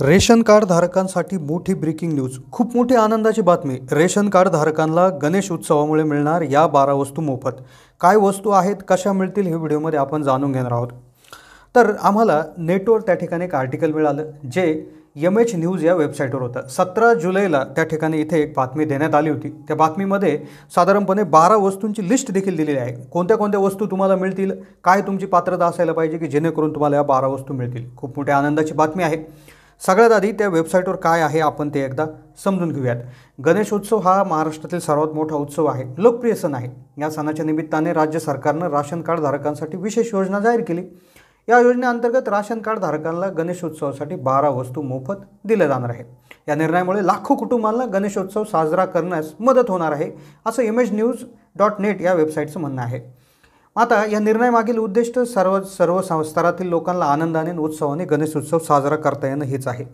ration card धारकांसाठी मोठी breaking news खूप मोठी आनंदाची बातमी रेशन कार्ड धारकांना गणेश उत्सवामुळे मिळणार या बारा वस्तू मोफत काय वस्तू आहेत कशा मिळतील हे व्हिडिओमध्ये आपण जाणून घेणार आहोत तर आम्हाला नेटवर त्या ठिकाणी एक आर्टिकल मिळालं जे यम एच न्यूज या वेबसाईटवर होतं सतरा जुलैला त्या ठिकाणी इथे एक बातमी देण्यात आली होती त्या बातमीमध्ये साधारणपणे बारा वस्तूंची लिस्ट देखील दिलेली आहे कोणत्या कोणत्या वस्तू तुम्हाला मिळतील काय तुमची पात्रता असायला पाहिजे की जेणेकरून तुम्हाला या बारा वस्तू मिळतील खूप मोठ्या आनंदाची बातमी आहे सगळ्यात आधी त्या वेबसाईटवर काय आहे आपण ते एकदा समजून घेऊयात गणेशोत्सव हा महाराष्ट्रातील सर्वात मोठा उत्सव आहे लोकप्रिय सण आहे या सणाच्या निमित्ताने राज्य सरकारनं राशन कार्ड धारकांसाठी विशेष योजना जाहीर केली या योजनेअंतर्गत राशन कार्ड धारकांना गणेशोत्सवासाठी बारा वस्तू मोफत दिल्या जाणार आहेत या निर्णयामुळे लाखो कुटुंबांना गणेशोत्सव साजरा करण्यास मदत होणार आहे असं इमेज न्यूज डॉट नेट या वेबसाईटचं म्हणणं आहे आता या निर्णयामागील उद्दिष्ट सर्व सर्व संस्थारातील लोकांना आनंदाने उत्सवाने गणेश उत्सव साजरा करता येणं हेच आहे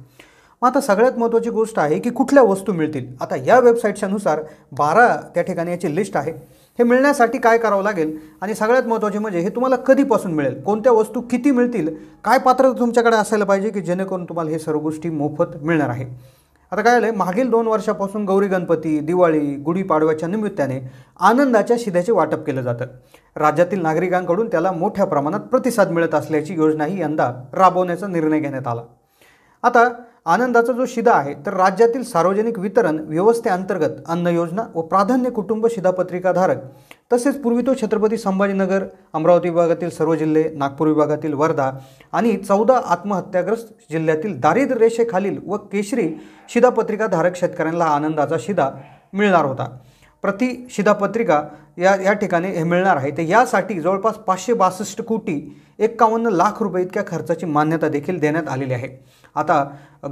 मग आता सगळ्यात महत्त्वाची गोष्ट आहे की कुठल्या वस्तू मिळतील आता या वेबसाईटच्या नुसार बारा त्या ठिकाणी याची लिस्ट आहे हे मिळण्यासाठी काय करावं लागेल आणि सगळ्यात महत्त्वाचे म्हणजे हे तुम्हाला कधीपासून मिळेल कोणत्या वस्तू किती मिळतील काय पात्रता तुमच्याकडे असायला पाहिजे की जेणेकरून तुम्हाला हे सर्व गोष्टी मोफत मिळणार आहे आता काय झालं मागील दोन वर्षापासून गौरी गणपती दिवाळी गुढीपाडव्याच्या निमित्ताने आनंदाच्या शिध्याचे वाटप केलं जातं राज्यातील नागरिकांकडून त्याला मोठ्या प्रमाणात प्रतिसाद मिळत असल्याची योजनाही यंदा राबवण्याचा निर्णय घेण्यात आला आता आनंदाचा जो शिधा आहे तर राज्यातील सार्वजनिक वितरण व्यवस्थेअंतर्गत अन्न योजना व प्राधान्य कुटुंब शिधापत्रिकाधारक तसेच पूर्वी तो छत्रपती संभाजीनगर अमरावती विभागातील सर्व जिल्हे नागपूर विभागातील वर्धा आणि चौदा आत्महत्याग्रस्त जिल्ह्यातील दारिद्र्य रेषेखालील व केशरी शिधापत्रिकाधारक शेतकऱ्यांना आनंदाचा शिधा मिळणार होता प्रति शिधापत्रिका या या ठिकाणी हे मिळणार आहे तर यासाठी जवळपास पाचशे बासष्ट कोटी एकावन्न लाख रुपये इतक्या खर्चाची मान्यता देखील देण्यात आलेली आहे आता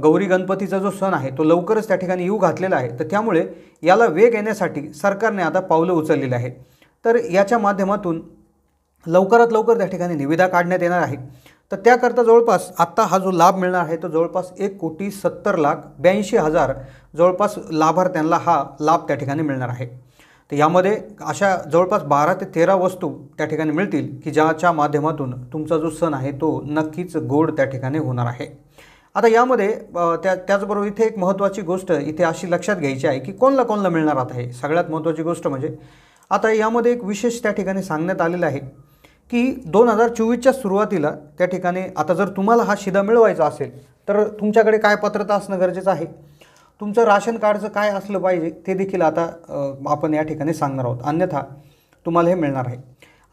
गौरी गणपतीचा जो सण आहे तो लवकरच त्या ठिकाणी येऊ घातलेला आहे तर त्यामुळे याला वेग येण्यासाठी सरकारने आता पावलं उचललेली आहे तर याच्या माध्यमातून लवकरात लवकर त्या ठिकाणी निविदा काढण्यात येणार आहे तर त्याकरता जवळपास आत्ता हा जो लाभ मिळणार आहे तो जवळपास एक कोटी सत्तर लाख ब्याऐंशी हजार जवळपास लाभार्थ्यांना हा लाभ त्या ठिकाणी मिळणार आहे तर यामध्ये अशा जवळपास बारा ते तेरा वस्तू त्या ठिकाणी मिळतील की ज्याच्या माध्यमातून तुमचा जो सण आहे तो नक्कीच गोड त्या ठिकाणी होणार आहे आता यामध्ये त्या त्याचबरोबर इथे एक महत्त्वाची गोष्ट इथे अशी लक्षात घ्यायची आहे की कोणला कोणला मिळणार आता हे सगळ्यात महत्त्वाची गोष्ट म्हणजे आता यामध्ये एक विशेष त्या ठिकाणी सांगण्यात आलेलं आहे की दोन हजार चोवीसच्या सुरुवातीला त्या ठिकाणी आता जर तुम्हाला हा शिधा मिळवायचा असेल तर तुमच्याकडे काय पात्रता असणं गरजेचं आहे तुमचं राशन कार्डचं काय असलं पाहिजे ते देखील आता आपण या ठिकाणी सांगणार आहोत अन्यथा तुम्हाला हे मिळणार आहे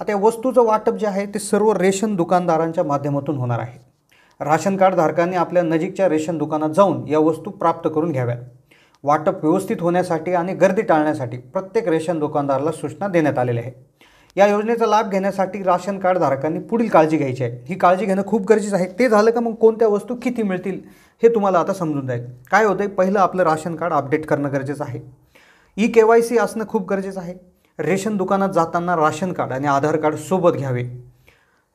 आता या वस्तूचं वाटप जे आहे ते सर्व रेशन दुकानदारांच्या माध्यमातून होणार आहे राशन कार्डधारकांनी आपल्या नजीकच्या रेशन दुकानात जाऊन या वस्तू प्राप्त करून घ्याव्यात वाटप व्यवस्थित होण्यासाठी आणि गर्दी टाळण्यासाठी प्रत्येक रेशन दुकानदाराला सूचना देण्यात आलेल्या आहे या योजनेचा लाभ घेण्यासाठी राशन कार्ड धारकांनी पुढील काळजी घ्यायची आहे ही काळजी घेणं खूप गरजेचं आहे ते झालं का मग कोणत्या वस्तू किती मिळतील हे तुम्हाला आता समजून जाईल काय होतं पहिलं आपलं राशन कार्ड अपडेट करणं गरजेचं आहे ई के वाय सी असणं खूप गरजेचं आहे रेशन दुकानात जाताना राशन कार्ड आणि आधार कार्ड सोबत घ्यावे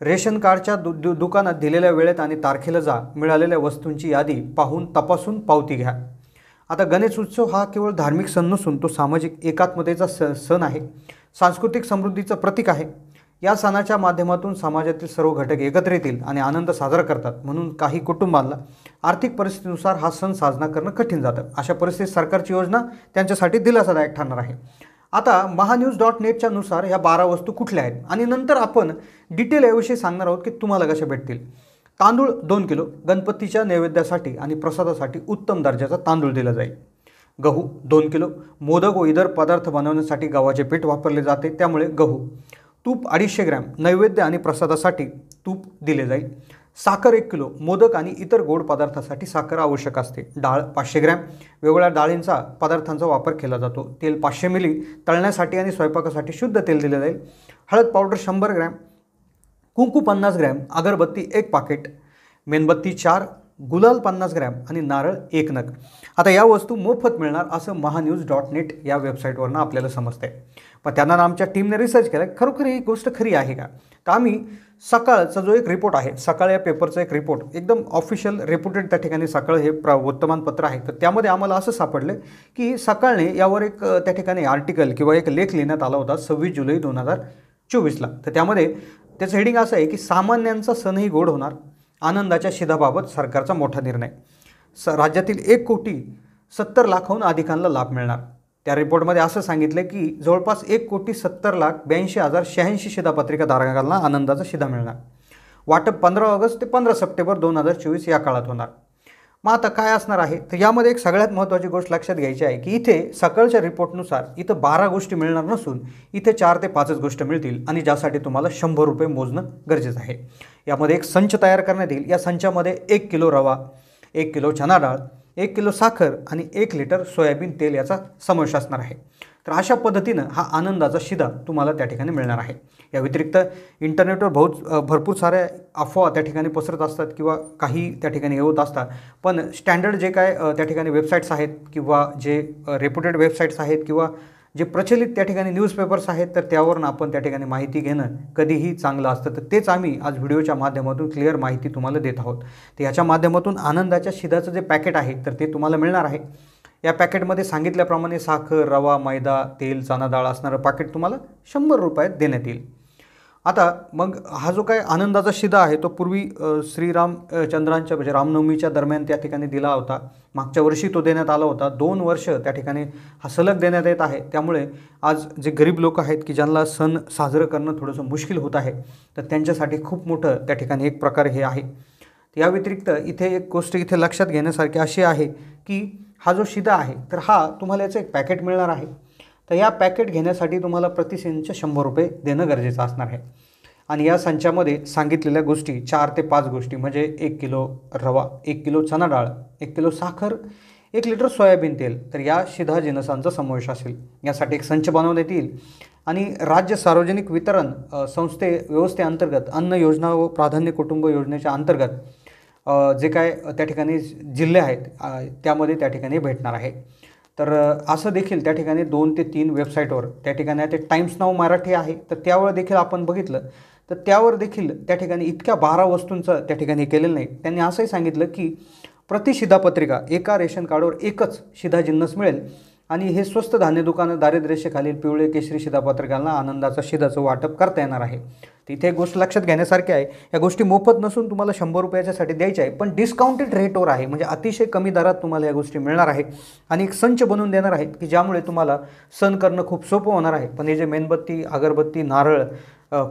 रेशन कार्डच्या दु दु दुकानात दिलेल्या वेळेत आणि तारखेला जा मिळालेल्या वस्तूंची यादी पाहून तपासून पावती घ्या आता गणेश उत्सव हा केवळ धार्मिक सण नसून तो सामाजिक एकात्मतेचा स सण आहे सांस्कृतिक समृद्धीचं प्रतीक आहे या सणाच्या माध्यमातून समाजातील सर्व घटक एकत्र येतील आणि आनंद साजरा करतात म्हणून काही कुटुंबांना आर्थिक परिस्थितीनुसार हा सण साजरा करणं कठीण जातं अशा परिस्थितीत सरकारची योजना त्यांच्यासाठी दिलासादायक ठरणार आहे आता महान्यूज डॉट नेटच्या नुसार ह्या बारा वस्तू कुठल्या आहेत आणि नंतर आपण डिटेल याविषयी सांगणार आहोत की तुम्हाला कशा भेटतील तांदूळ दोन किलो गणपतीच्या नैवेद्यासाठी आणि प्रसादासाठी उत्तम दर्जाचा तांदूळ दिला जाईल गहू दोन किलो मोदक व इतर पदार्थ बनवण्यासाठी गव्हाचे पीठ वापरले जाते त्यामुळे गहू तूप अडीचशे ग्रॅम नैवेद्य आणि प्रसादासाठी तूप दिले जाईल साखर एक किलो मोदक आणि इतर गोड पदार्थासाठी साखर आवश्यक असते डाळ पाचशे ग्रॅम वेगवेगळ्या डाळींचा पदार्थांचा वापर केला जातो तेल पाचशे मिली तळण्यासाठी आणि स्वयंपाकासाठी शुद्ध तेल दिले जाईल हळद पावडर शंभर ग्रॅम कुंकू पन्नास ग्रॅम अगरबत्ती एक पाकिट मेणबत्ती चार गुलाल पन्नास ग्रॅम आणि नारळ एक नग आता या वस्तू मोफत मिळणार असं महान्यूज डॉट नेट या वेबसाईटवरनं आपल्याला आहे पण त्यांना आमच्या टीमने रिसर्च केलं खरोखर ही गोष्ट खरी आहे का तर आम्ही सकाळचा जो एक रिपोर्ट आहे सकाळ या पेपरचा एक रिपोर्ट एकदम ऑफिशियल रेप्युटेड त्या ठिकाणी सकाळ हे प्र वर्तमानपत्र आहे तर त्यामध्ये आम्हाला असं सापडलं की सकाळने यावर एक त्या ठिकाणी आर्टिकल किंवा एक लेख लिहिण्यात आला होता सव्वीस जुलै दोन हजार चोवीसला तर त्यामध्ये त्याचं हेडिंग असं आहे की सामान्यांचा सणही गोड होणार आनंदाच्या शिधाबाबत सरकारचा मोठा निर्णय स राज्यातील एक कोटी सत्तर लाखहून अधिकांना लाभ मिळणार त्या रिपोर्टमध्ये असं सांगितलं की जवळपास एक कोटी सत्तर लाख ब्याऐंशी हजार शहाऐंशी धारकांना आनंदाचा शिधा मिळणार वाटप पंधरा ऑगस्ट ते पंधरा सप्टेंबर दोन हजार चोवीस या काळात होणार मग आता काय असणार आहे तर यामध्ये एक सगळ्यात महत्त्वाची गोष्ट लक्षात घ्यायची आहे की इथे सकाळच्या रिपोर्टनुसार इथं बारा गोष्टी मिळणार नसून इथे चार ते पाचच गोष्ट मिळतील आणि ज्यासाठी तुम्हाला शंभर रुपये मोजणं गरजेचं आहे यामध्ये एक संच तयार करण्यात येईल या संचामध्ये एक किलो रवा एक किलो चना डाळ एक किलो साखर आणि एक लिटर सोयाबीन तेल याचा समावेश असणार आहे तर अशा पद्धतीनं हा आनंदाचा शिदा तुम्हाला त्या ठिकाणी मिळणार आहे या व्यतिरिक्त इंटरनेटवर बहुत भरपूर साऱ्या अफवा त्या ठिकाणी पसरत असतात किंवा काही त्या ठिकाणी होत असतात पण स्टँडर्ड जे काय त्या ठिकाणी वेबसाईट्स आहेत किंवा जे रेप्युटेड वेबसाईट्स आहेत किंवा जे प्रचलित त्या ठिकाणी न्यूजपेपर्स आहेत तर त्यावरून आपण त्या ठिकाणी माहिती घेणं कधीही चांगलं असतं तर तेच आम्ही आज व्हिडिओच्या माध्यमातून क्लिअर माहिती तुम्हाला देत आहोत तर याच्या माध्यमातून आनंदाच्या शिधाचं जे पॅकेट आहे तर ते तुम्हाला मिळणार आहे या पॅकेटमध्ये सांगितल्याप्रमाणे साखर रवा मैदा तेल चना डाळ असणारं पॅकेट तुम्हाला शंभर रुपयात देण्यात येईल आता मग हा जो काय आनंदाचा शिदा आहे तो पूर्वी श्रीराम चंद्रांच्या म्हणजे रामनवमीच्या दरम्यान त्या ठिकाणी दिला होता मागच्या वर्षी तो देण्यात आला होता दोन वर्ष त्या ठिकाणी हा सलग देण्यात येत आहे त्यामुळे आज जे गरीब लोक आहेत की ज्यांना सण साजरं करणं थोडंसं मुश्किल होत आहे तर त्यांच्यासाठी खूप मोठं त्या ठिकाणी एक प्रकार हे आहे या व्यतिरिक्त इथे एक गोष्ट इथे लक्षात घेण्यासारखी अशी आहे की हा जो शिदा आहे तर हा तुम्हाला याचं एक पॅकेट मिळणार आहे तर या पॅकेट घेण्यासाठी तुम्हाला प्रति सेंच शंभर रुपये देणं गरजेचं असणार आहे आणि या संचामध्ये सांगितलेल्या गोष्टी चार ते पाच गोष्टी म्हणजे एक किलो रवा एक किलो चना डाळ एक किलो साखर एक लिटर सोयाबीन तेल तर या शिधा जिनसांचा समावेश असेल यासाठी एक संच बनवण्यात येईल आणि राज्य सार्वजनिक वितरण संस्थे व्यवस्थेअंतर्गत अन्न योजना व प्राधान्य कुटुंब योजनेच्या अंतर्गत जे काय त्या ठिकाणी जिल्हे आहेत त्यामध्ये त्या ठिकाणी भेटणार आहे तर असं देखील त्या ठिकाणी दोन ते तीन वेबसाईटवर त्या ठिकाणी ते टाईम्स नाव मराठी आहे तर त्यावर देखील आपण बघितलं तर त्यावर देखील त्या ठिकाणी इतक्या बारा वस्तूंचं त्या ठिकाणी केलेलं नाही त्यांनी असंही सांगितलं की प्रतिशिधापत्रिका एका रेशन कार्डवर एकच शिधाजिन्नस मिळेल आणि हे स्वस्त धान्य दुकानं दारिद्र्यरेषेखालील पिवळे केशरी शिधापत्रकांना आनंदाचं शिधाचं वाटप करता येणार आहे तिथे गोष्ट लक्षात घेण्यासारखी आहे या गोष्टी मोफत नसून तुम्हाला शंभर रुपयाच्यासाठी द्यायच्या आहे पण डिस्काउंटेड रेटवर आहे म्हणजे अतिशय कमी दरात तुम्हाला या गोष्टी मिळणार आहे आणि एक संच बनवून देणार आहेत की ज्यामुळे तुम्हाला सण करणं खूप सोपं होणार आहे पण हे जे मेणबत्ती अगरबत्ती नारळ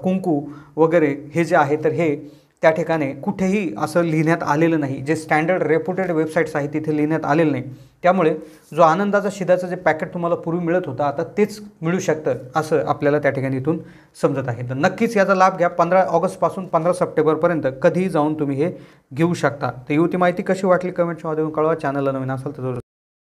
कुंकू वगैरे हे जे आहे तर हे त्या ठिकाणी कुठेही असं लिहिण्यात आलेलं नाही जे स्टँडर्ड रेप्युटेड वेबसाईट्स आहेत तिथे लिहिण्यात आलेलं नाही त्यामुळे जो आनंदाचा शिदाचं जे पॅकेट तुम्हाला पूर्वी मिळत होता आता तेच मिळू शकतं असं आपल्याला त्या ठिकाणी इथून समजत आहे तर नक्कीच याचा लाभ घ्या पंधरा ऑगस्टपासून पंधरा सप्टेंबरपर्यंत कधीही जाऊन तुम्ही हे घेऊ शकता तर युवती होती माहिती कशी वाटली कमेंटच्या माध्यमातून कळवा चॅनलला नवीन असाल तर